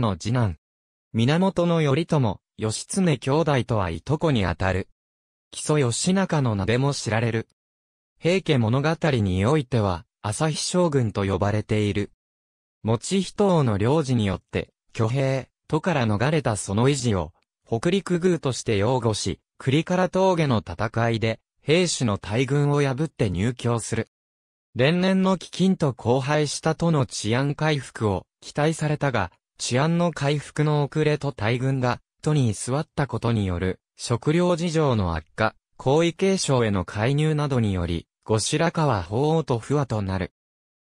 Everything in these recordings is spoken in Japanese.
の次男。源頼朝、義経兄弟とはいとこにあたる。木曽義仲の名でも知られる。平家物語においては、朝日将軍と呼ばれている。持人王の領事によって、挙兵、都から逃れたその維持を、北陸宮として擁護し、栗から峠の戦いで、兵士の大軍を破って入京する。連年の飢饉と荒廃した都の治安回復を期待されたが、治安の回復の遅れと大軍が、都に居座ったことによる、食糧事情の悪化、皇位継承への介入などにより、後白河法皇と不和となる。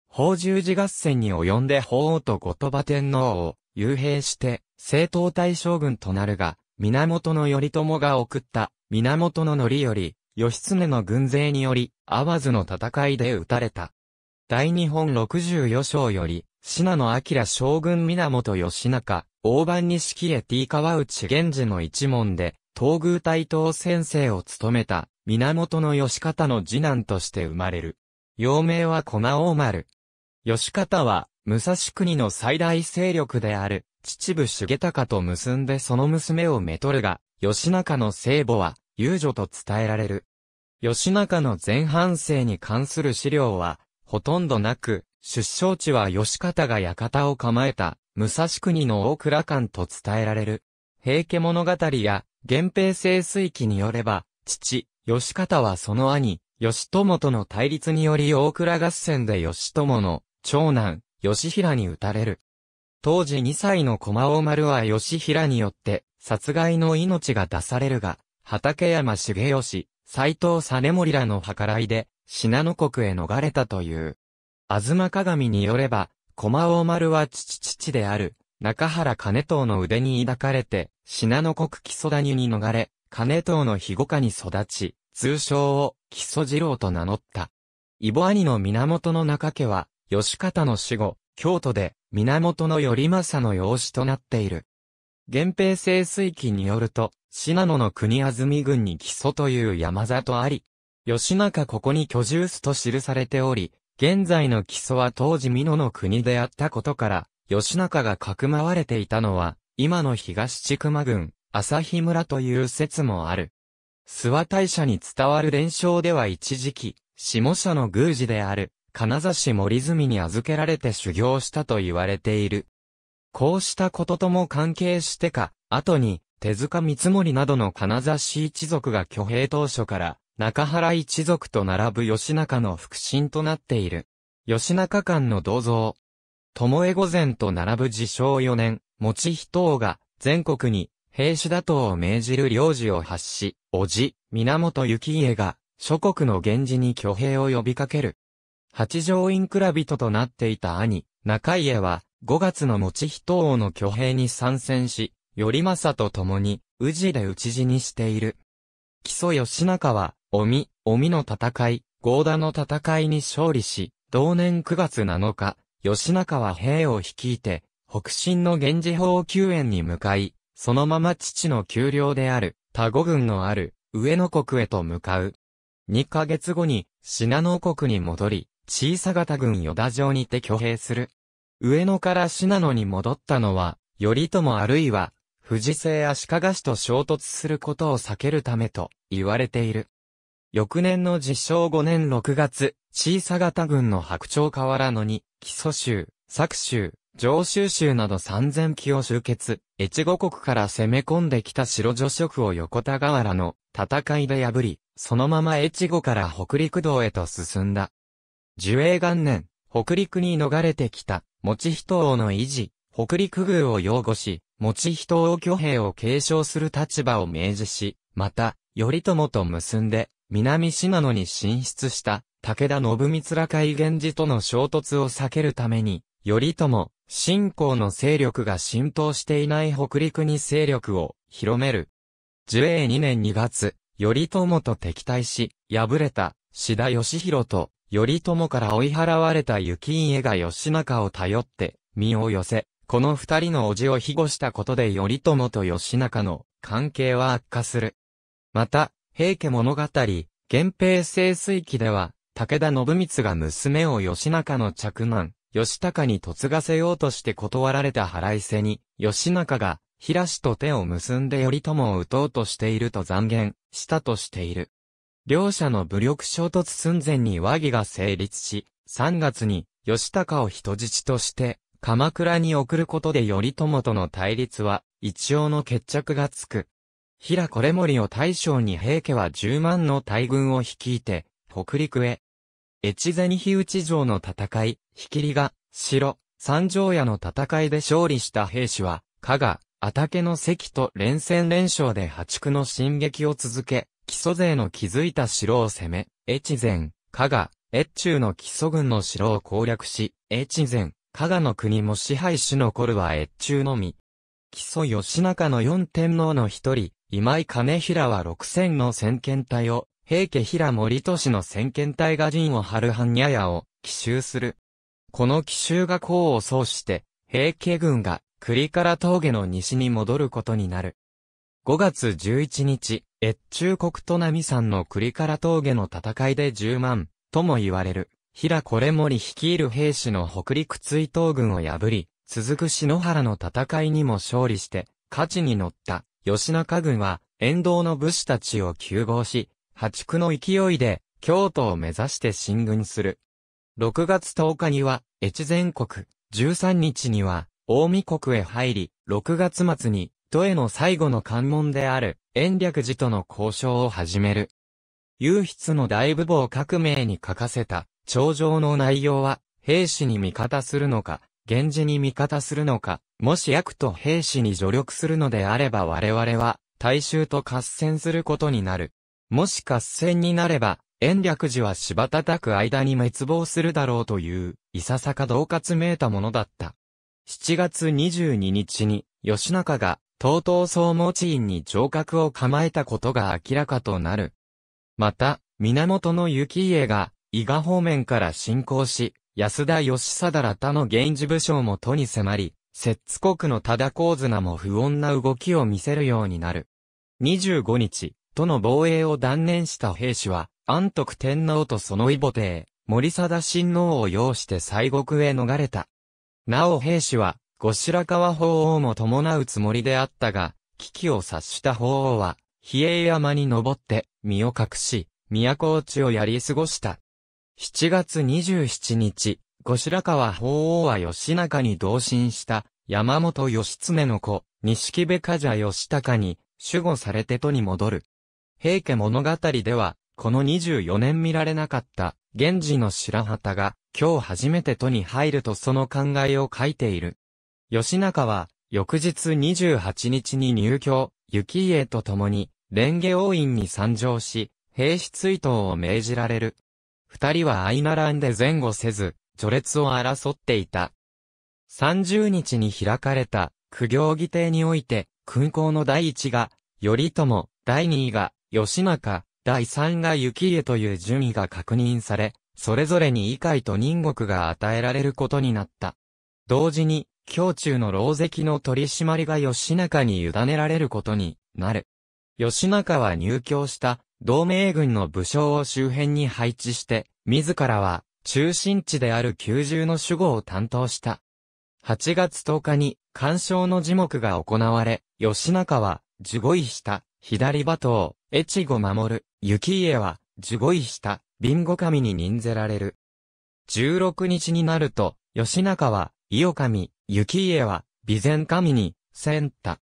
法十字合戦に及んで法皇と後鳥羽天皇を、幽閉して、正統大将軍となるが、源頼朝が送った、源の則より、義経の軍勢により、わ津の戦いで撃たれた。大日本六十余章より、信濃明将軍源義仲、大判錦絵 T 川内源氏の一門で、東宮大東先生を務めた、源義方の次男として生まれる。幼名は駒大丸。義方は、武蔵国の最大勢力である、秩父重隆と結んでその娘をめとるが、義仲の聖母は、遊女と伝えられる。義仲の前半生に関する資料は、ほとんどなく、出生地は吉方が館を構えた、武蔵国の大倉館と伝えられる。平家物語や、源平清水期によれば、父、吉方はその兄、吉友との対立により大倉合戦で吉友の、長男、吉平に撃たれる。当時2歳の駒尾丸は吉平によって、殺害の命が出されるが、畠山重義、斎藤実盛らの計らいで、信濃国へ逃れたという。吾妻鏡によれば、駒尾丸は父父である、中原金藤の腕に抱かれて、信濃国木曽谷に逃れ、金藤の庇護下に育ち、通称を木曽次郎と名乗った。イボ兄の源の中家は、義方の死後、京都で、源の頼政の養子となっている。源平清水記によると、信濃の国安住郡に木曽という山里あり、吉中ここに居住すと記されており、現在の木曽は当時美濃の国であったことから、吉中がかくまわれていたのは、今の東千曲郡、朝日村という説もある。諏訪大社に伝わる伝承では一時期、下社の宮司である、金指森住に預けられて修行したと言われている。こうしたこととも関係してか、後に、手塚三森などの金指一族が挙兵当初から、中原一族と並ぶ吉中の腹心となっている。吉中間の銅像。巴御前と並ぶ自称四年、持人王が全国に兵士打倒を命じる領事を発し、叔父、源幸家が諸国の源氏に挙兵を呼びかける。八条院蔵人となっていた兄、中家は5月の持人王の挙兵に参戦し、頼政と共に宇治で討ち死にしている。木曽義仲はおみ、おみの戦い、ー田の戦いに勝利し、同年9月7日、吉中は兵を率いて、北進の源氏法救援に向かい、そのまま父の丘陵である、田子軍のある、上野国へと向かう。2ヶ月後に、信濃国に戻り、小さ型軍与田城にて挙兵する。上野から信濃に戻ったのは、頼朝あるいは、富士勢足利氏と衝突することを避けるためと言われている。翌年の実証5年6月、小さ型軍の白鳥河原野に、基礎州、作州、上州州など3000機を集結、越後国から攻め込んできた白女職を横田河原の戦いで破り、そのまま越後から北陸道へと進んだ。樹英元年、北陸に逃れてきた、持人王の維持、北陸軍を擁護し、持人王挙兵を継承する立場を明示し、また、頼朝と結んで、南信濃に進出した武田信光海源氏との衝突を避けるために、頼朝、信仰の勢力が浸透していない北陸に勢力を広める。樹永2年2月、頼朝と敵対し、敗れた、志田義弘と、頼朝から追い払われた雪家が義仲を頼って、身を寄せ、この二人の叔父を庇護したことで頼朝と義仲の関係は悪化する。また、平家物語、源平盛衰記では、武田信光が娘を義仲の嫡男、義高に嫁がせようとして断られた腹いせに、義仲が、平氏と手を結んで頼朝を打とうとしていると残言したとしている。両者の武力衝突寸前に和議が成立し、3月に義高を人質として鎌倉に送ることで頼朝との対立は一応の決着がつく。平これ森を大将に平家は十万の大軍を率いて、北陸へ。越前日内城の戦い、ひきりが、城、三条屋の戦いで勝利した兵士は、加賀、あたけの関と連戦連勝で破竹の進撃を続け、基礎勢の築いた城を攻め、越前、加賀、越中の基礎軍の城を攻略し、越前、加賀の国も支配し残るは越中のみ。基礎義中の四天皇の一人、今井兼平は六千の先遣隊を、平家平森都市の先遣隊が陣を張る半夜屋を奇襲する。この奇襲が功を奏して、平家軍が栗から峠の西に戻ることになる。5月11日、越中国都並山の栗から峠の戦いで10万、とも言われる、平これ森率いる兵士の北陸追悼軍を破り、続く篠原の戦いにも勝利して、勝ちに乗った吉中軍は、沿道の武士たちを急合し、破竹の勢いで、京都を目指して進軍する。6月10日には、越前国、13日には、大見国へ入り、6月末に、都への最後の関門である、延暦寺との交渉を始める。唯筆の大部防革命に書かせた、頂上の内容は、兵士に味方するのか、源氏に味方するのか、もし役と兵士に助力するのであれば我々は、大衆と合戦することになる。もし合戦になれば、延暦寺は芝叩く間に滅亡するだろうという、いささか恫喝めいたものだった。7月22日に、吉中が、東東総持ち院に城郭を構えたことが明らかとなる。また、源の幸家が、伊賀方面から侵攻し、安田義貞ら他の源氏武将も都に迫り、摂津国の忠光綱も不穏な動きを見せるようになる。25日、都の防衛を断念した兵士は、安徳天皇とその異母帝、森貞親王を擁して西国へ逃れた。なお兵士は、後白河法皇も伴うつもりであったが、危機を察した法皇は、比叡山に登って、身を隠し、都落ちをやり過ごした。7月27日、後白河法皇は義仲に同心した山本義経の子、西部家者義高に守護されて都に戻る。平家物語では、この24年見られなかった源氏の白旗が今日初めて都に入るとその考えを書いている。義仲は翌日28日に入居、雪家と共に蓮華王院に参上し、兵士追悼を命じられる。二人は相並んで前後せず、序列を争っていた。三十日に開かれた、苦行議定において、勲功の第一が、頼朝、第二位が、義仲、第三が幸家という順位が確認され、それぞれに異界と人国が与えられることになった。同時に、胸中の牢石の取り締まりが義仲に委ねられることになる。義仲は入京した同盟軍の武将を周辺に配置して、自らは中心地である九重の守護を担当した。8月10日に、干渉の樹木が行われ、吉中は、樹護医した左馬頭、越後守、雪家は、樹護医したビンゴ神に任ぜられる。16日になると、吉中は、伊予神、雪家は、備前神に、せんた。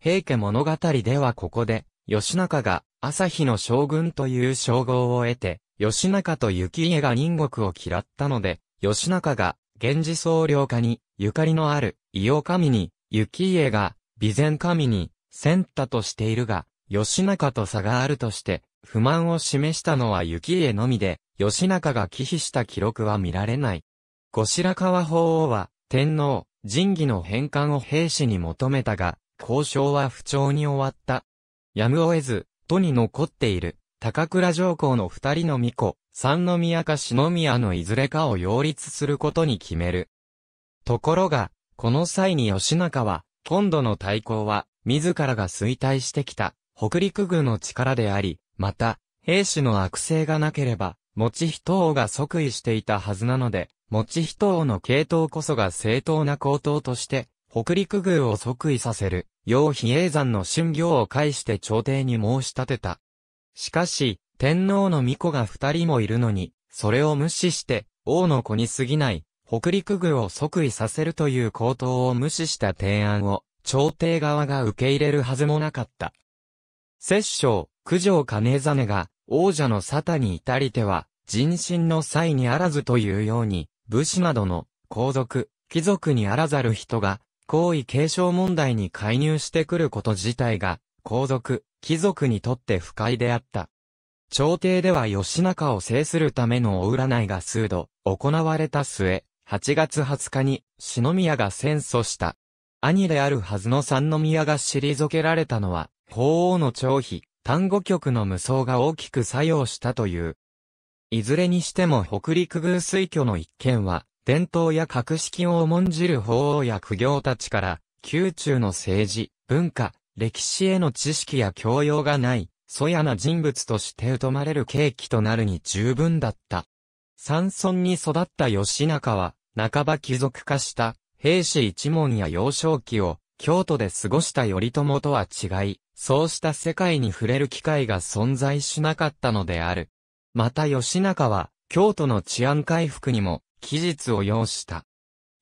平家物語ではここで、吉中が、朝日の将軍という称号を得て、吉中と幸家が人国を嫌ったので、吉中が、源氏総領家に、ゆかりのある、伊予神に、幸家が、備前神に、千たとしているが、吉中と差があるとして、不満を示したのは幸家のみで、吉中が忌避した記録は見られない。後白河法皇は、天皇、神義の返還を兵士に求めたが、交渉は不調に終わった。やむを得ず、とに残っている、高倉上皇の二人の巫女、三宮か四宮のいずれかを擁立することに決める。ところが、この際に吉中は、今度の対抗は、自らが衰退してきた、北陸軍の力であり、また、兵士の悪性がなければ、持人王が即位していたはずなので、持人王の系統こそが正当な高等として、北陸宮を即位させる、楊比叡山の春行を介して朝廷に申し立てた。しかし、天皇の巫女が二人もいるのに、それを無視して、王の子に過ぎない、北陸宮を即位させるという口頭を無視した提案を、朝廷側が受け入れるはずもなかった。摂政、九条金真が、王者の沙汰に至りては、人心の際にあらずというように、武士などの、皇族、貴族にあらざる人が、皇位継承問題に介入してくること自体が、皇族、貴族にとって不快であった。朝廷では義仲を制するためのお占いが数度行われた末、8月20日に篠宮が戦争した。兄であるはずの三宮が退けられたのは、法皇の長妃、単語局の無双が大きく作用したという。いずれにしても北陸軍水挙の一件は、伝統や格式を重んじる法王や苦行たちから、宮中の政治、文化、歴史への知識や教養がない、そやな人物として疎まれる契機となるに十分だった。山村に育った吉中は、半ば貴族化した兵士一門や幼少期を京都で過ごした頼朝とは違い、そうした世界に触れる機会が存在しなかったのである。また吉中は、京都の治安回復にも期日を要した。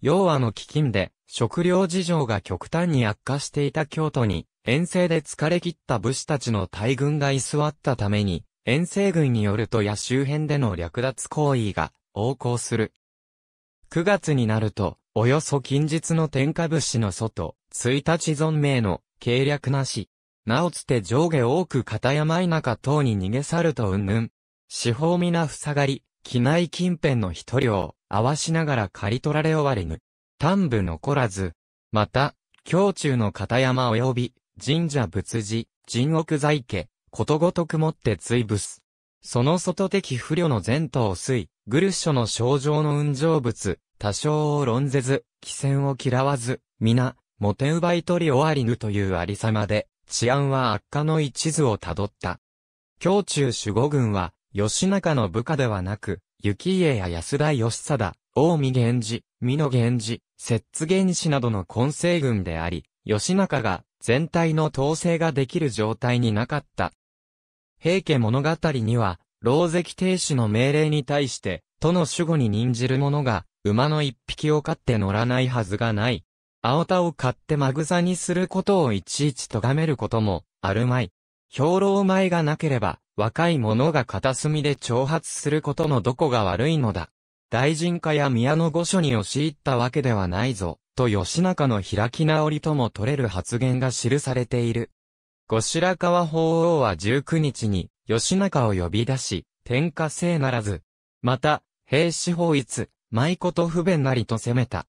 要はの飢饉で、食料事情が極端に悪化していた京都に、遠征で疲れ切った武士たちの大軍が居座ったために、遠征軍によるとや周辺での略奪行為が横行する。9月になると、およそ近日の天下武士の外、1日存命の、計略なし。なおつて上下多く片山田舎等に逃げ去るとうんぬん。四方皆塞がり、機内近辺の一両を合わしながら刈り取られ終わりぬ。端部残らず、また、京中の片山及び、神社仏寺、神奥在家、ことごとくもって追伏す。その外的不慮の前途を推、グルッショの症状の運上物、多少を論ぜず、気戦を嫌わず、皆、モテ奪い取り終わりぬというありさまで、治安は悪化の一途をたどった。京中守護軍は、義仲の部下ではなく、雪家や安田義貞、近江源氏、美野源氏、摂津源氏などの混成軍であり、義仲が全体の統制ができる状態になかった。平家物語には、老石亭主の命令に対して、都の守護に任じる者が、馬の一匹を飼って乗らないはずがない。青田を飼ってマグザにすることをいちいち咎めることも、あるまい。兵糧米がなければ、若い者が片隅で挑発することのどこが悪いのだ。大臣家や宮の御所に押し入ったわけではないぞ、と吉中の開き直りとも取れる発言が記されている。後白河法皇は19日に、吉中を呼び出し、天下制ならず。また、兵士法律、舞こと不便なりと責めた。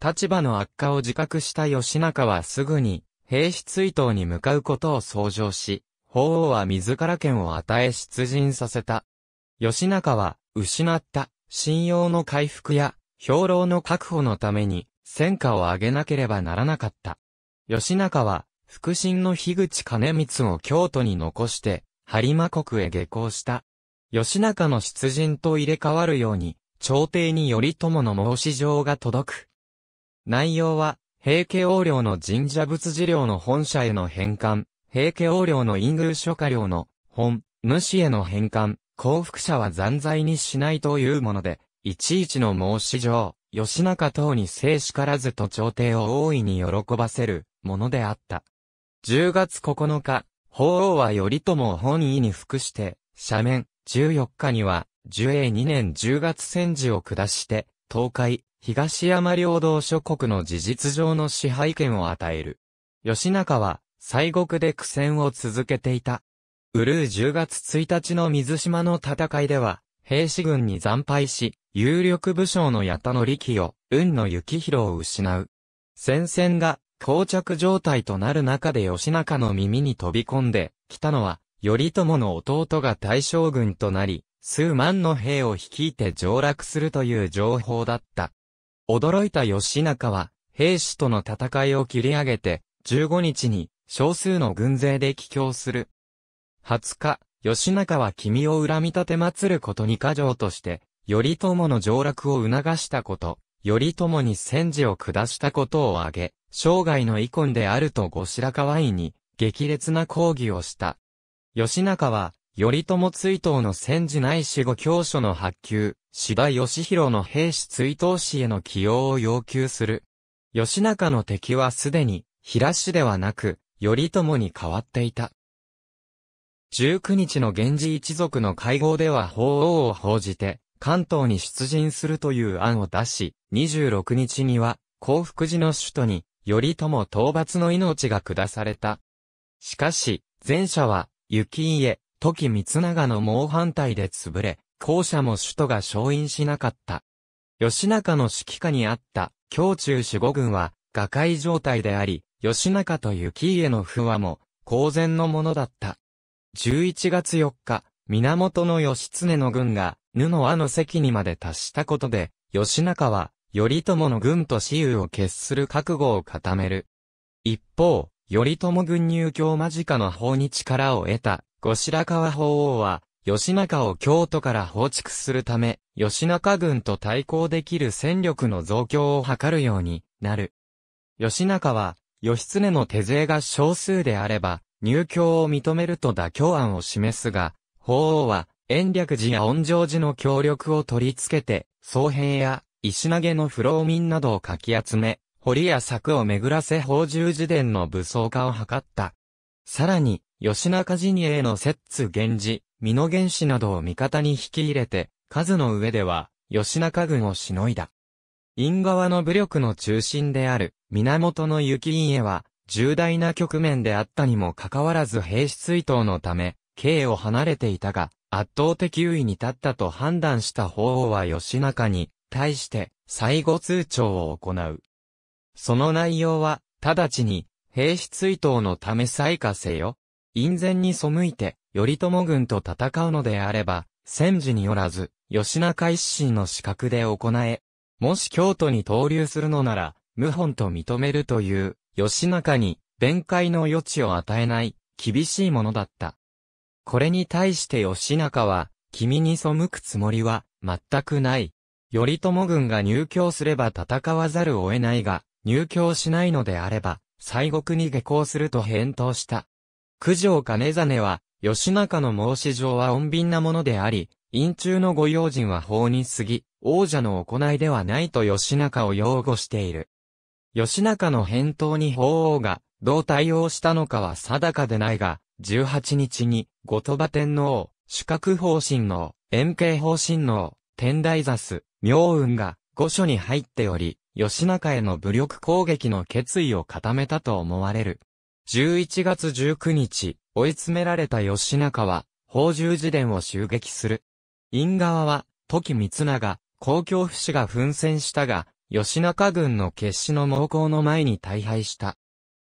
立場の悪化を自覚した吉中はすぐに、兵士追悼に向かうことを想上し、法皇は自ら権を与え出陣させた。義仲は、失った、信用の回復や、兵糧の確保のために、戦果を上げなければならなかった。義仲は、腹心の樋口兼光を京都に残して、播磨国へ下校した。義仲の出陣と入れ替わるように、朝廷に頼朝の申し状が届く。内容は、平家横領の神社仏寺領の本社への返還、平家王領の陰宮諸家領の本、無視への返還、降伏者は残罪にしないというもので、いちいちの申し状、吉中等に生しからずと朝廷を大いに喜ばせるものであった。10月9日、法王は頼朝を本意に服して、斜面、14日には、樹永2年10月戦時を下して、東海、東山領土諸国の事実上の支配権を与える。吉中は、西国で苦戦を続けていた。ウルー10月1日の水島の戦いでは、兵士軍に惨敗し、有力武将の八田の力を、運の幸広を失う。戦線が、膠着状態となる中で吉中の耳に飛び込んで、来たのは、頼朝の弟が大将軍となり、数万の兵を率いて上落するという情報だった。驚いた吉中は、兵士との戦いを切り上げて、15日に少数の軍勢で帰郷する。20日、吉中は君を恨み立て祭ることに過条として、頼朝の上落を促したこと、頼朝に戦時を下したことを挙げ、生涯の遺恨であると後白河院に、激烈な抗議をした。吉中は、頼朝追悼の戦時ない死後教書の発給、芝義弘の兵士追悼士への起用を要求する。吉中の敵はすでに、平氏ではなく、頼朝に変わっていた。19日の源氏一族の会合では法王を報じて、関東に出陣するという案を出し、26日には、幸福寺の首都に、頼朝討伐の命が下された。しかし、前者は、雪家、時三長の猛反対で潰れ、後者も首都が勝因しなかった。吉中の指揮下にあった、京中守護軍は、瓦解状態であり、義仲と雪家の不和も、公然のものだった。11月4日、源義経の軍が、布和の席にまで達したことで、義仲は、頼朝の軍と私有を決する覚悟を固める。一方、頼朝軍入京間近の法に力を得た、後白河法王は、義仲を京都から放逐するため、義仲軍と対抗できる戦力の増強を図るようになる。義仲は、義経の手勢が少数であれば、入教を認めると妥協案を示すが、法王は、延暦寺や恩城寺の協力を取り付けて、僧兵や石投げの不老民などをかき集め、堀や柵を巡らせ宝珠寺殿の武装化を図った。さらに、吉中寺にへの摂津源氏、美濃源氏などを味方に引き入れて、数の上では、吉中軍をしのいだ。院側の武力の中心である、源の雪家は、重大な局面であったにもかかわらず兵士追悼のため、京を離れていたが、圧倒的優位に立ったと判断した法王は吉中に、対して、最後通帳を行う。その内容は、直ちに、兵士追悼のため再化せよ。院前に背いて、頼朝軍と戦うのであれば、戦時によらず、吉中一心の資格で行え、もし京都に投留するのなら、謀反と認めるという、義仲に、弁解の余地を与えない、厳しいものだった。これに対して義仲は、君に背くつもりは、全くない。頼朝軍が入京すれば戦わざるを得ないが、入京しないのであれば、西国に下校すると返答した。九条金実は、義仲の申し状は穏便なものであり、院中の御用心は法に過ぎ、王者の行いではないと吉中を擁護している。吉中の返答に法王が、どう対応したのかは定かでないが、18日に、後鳥羽天皇、主格法神皇、円形法神皇、天台座す、明雲が、御所に入っており、吉中への武力攻撃の決意を固めたと思われる。11月19日、追い詰められた吉中は、法十字伝を襲撃する。院側は、時光長、公共不死が奮戦したが、吉中軍の決死の猛攻の前に大敗した。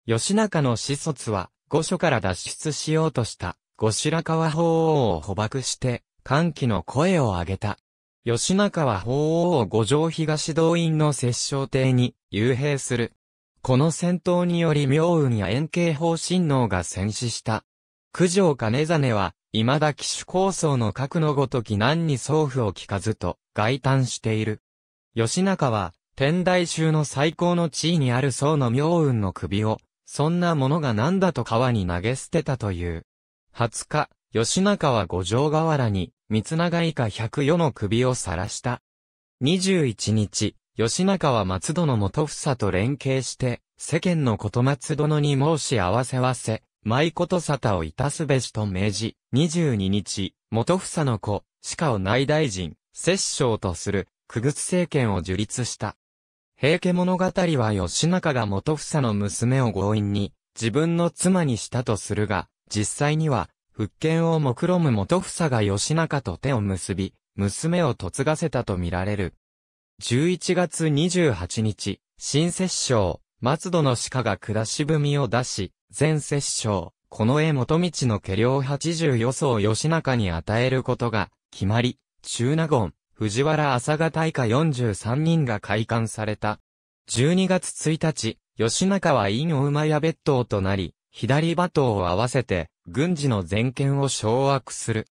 吉中の子卒は、御所から脱出しようとした、後白河法王を捕獲して、歓喜の声を上げた。吉中は法王を五条東動員の摂政帝に、幽閉する。この戦闘により明雲や円形方親王が戦死した。九条金実は、未だ騎手構想の核のごとき何に送付を聞かずと、外嘆している。吉中は、天台宗の最高の地位にある僧の妙雲の首を、そんなものが何だと川に投げ捨てたという。20日、吉中は五条河原に、三つ長以下百余の首を晒した。21日、吉中は松戸の元房と連携して、世間のこと松殿に申し合わせわせ、舞こと沙汰をいたすべしと命じ、22日、元房の子、鹿を内大臣、摂政とする、区仏政権を樹立した。平家物語は吉中が元房の娘を強引に、自分の妻にしたとするが、実際には、復権を目論む元房が吉中と手を結び、娘を嫁がせたとみられる。11月28日、新摂政、松戸の鹿が暮らしみを出し、全摂政、この絵元道の家領80予想吉中に与えることが、決まり、中納言、藤原朝賀大家43人が開館された。12月1日、吉中は陰を馬や別当となり、左馬頭を合わせて、軍事の全権を掌握する。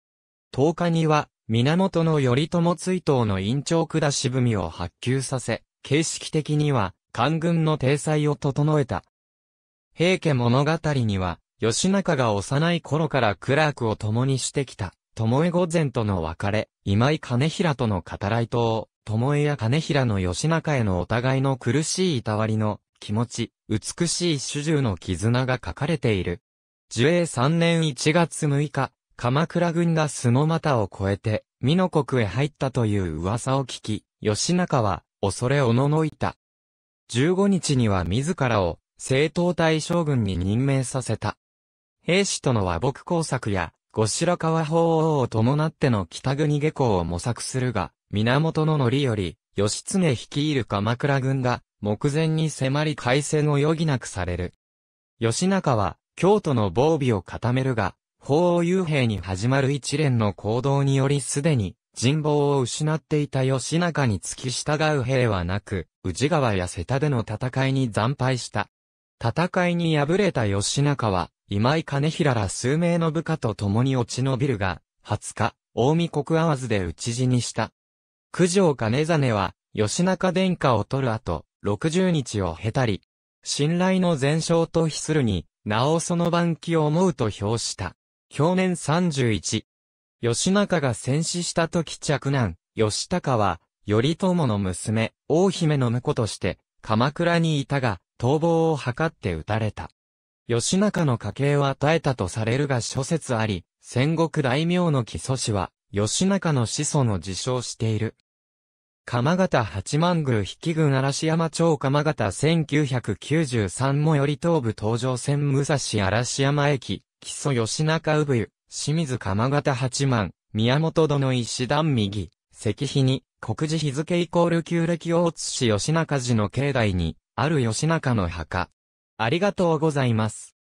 10日には、源頼朝追悼の院長下し踏みを発給させ、形式的には、官軍の体裁を整えた。平家物語には、吉中が幼い頃から苦楽を共にしてきた、巴御前との別れ、今井兼平との語らいと、巴や兼平の吉中へのお互いの苦しいいたわりの気持ち、美しい主従の絆が書かれている。樹英3年1月6日、鎌倉軍が須の股を越えて、美濃国へ入ったという噂を聞き、吉中は、恐れおののいた。15日には自らを正統大将軍に任命させた。兵士との和睦工作や、後白河法皇を伴っての北国下校を模索するが、源の範より、義経率いる鎌倉軍が、目前に迫り開戦を余儀なくされる。義仲は、京都の防備を固めるが、法王幽兵に始まる一連の行動によりすでに、人望を失っていた義仲に付き従う兵はなく、宇治川や瀬田での戦いに惨敗した。戦いに敗れた義仲は、今井兼平ら数名の部下と共に落ち延びるが、20日、大見国合わずで討ち死にした。九条兼真は、義仲殿下を取る後、60日を経たり、信頼の全勝と比するに、なおその晩期を思うと評した。去年31、吉仲が戦死した時着難、吉高は、頼朝の娘、大姫の婿として、鎌倉にいたが、逃亡を図って撃たれた。吉仲の家系を与えたとされるが諸説あり、戦国大名の基礎氏は、吉仲の子孫を自称している。鎌形八幡宮引軍嵐山町鎌形1993もより東部東上線武蔵嵐山駅、基礎吉中産湯、清水鎌形八幡、宮本殿石段右、石碑に、国寺日付イコール旧暦大津市吉中寺の境内に、ある吉中の墓。ありがとうございます。